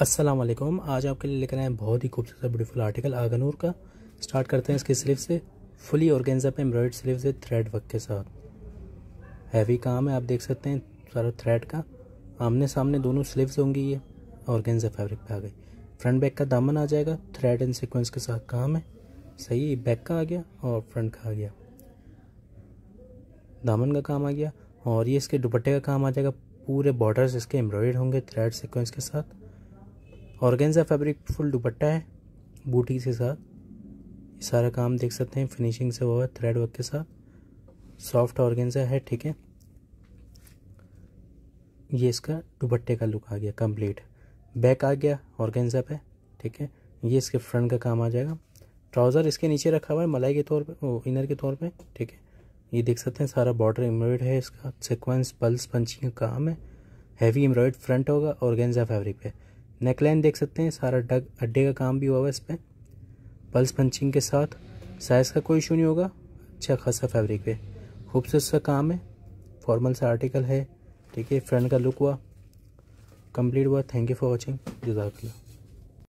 असलम आज आपके लिए लेकर आए हैं बहुत ही खूबसूरत ब्यूटीफुल आर्टिकल आगनूर का स्टार्ट करते हैं इसके स्लीव से फुली ऑर्गेंजा पे एम्ब्रॉयड स्लीव से थ्रेड वर्क के साथ हैवी काम है आप देख सकते हैं सारा थ्रेड का आमने सामने दोनों स्लीव्स होंगी ये ऑर्गेन्जा फैब्रिक पे आ गई फ्रंट बैक का दामन आ जाएगा थ्रेड एंड सिक्वेंस के साथ काम है सही बैक का आ गया और फ्रंट का आ गया दामन का काम आ गया और ये इसके दुपट्टे का काम आ जाएगा पूरे बॉर्डर इसके एम्ब्रॉयड होंगे थ्रेड सिक्वेंस के साथ ऑर्गेंजा फैब्रिक फुल दुपट्टा है बूटी के साथ ये सारा काम देख सकते हैं फिनिशिंग से हुआ है थ्रेड वर्क के साथ सॉफ्ट ऑर्गेंजा है ठीक है ये इसका दुपट्टे का लुक आ गया कंप्लीट बैक आ गया ऑर्गेंजा पे ठीक है ये इसके फ्रंट का काम आ जाएगा ट्राउज़र इसके नीचे रखा हुआ है मलाई के तौर पे इनर के तौर पे ठीक है ये देख सकते हैं सारा बॉर्डर एम्ब्रॉयड है इसका सिक्वेंस पल्स पंचिंग काम है हैवी एम्ब्रॉयड फ्रंट होगा और गेंजा फैब्रिक पे नेकलाइन देख सकते हैं सारा डग अड्डे का काम भी हुआ हुआ है इस पर पल्स पंचिंग के साथ साइज़ का कोई इशू नहीं होगा अच्छा खासा फैब्रिक पे खूबसूरत सा काम है फॉर्मल सा आर्टिकल है ठीक है फ्रंट का लुक हुआ कंप्लीट हुआ थैंक यू फॉर वॉचिंग जजाक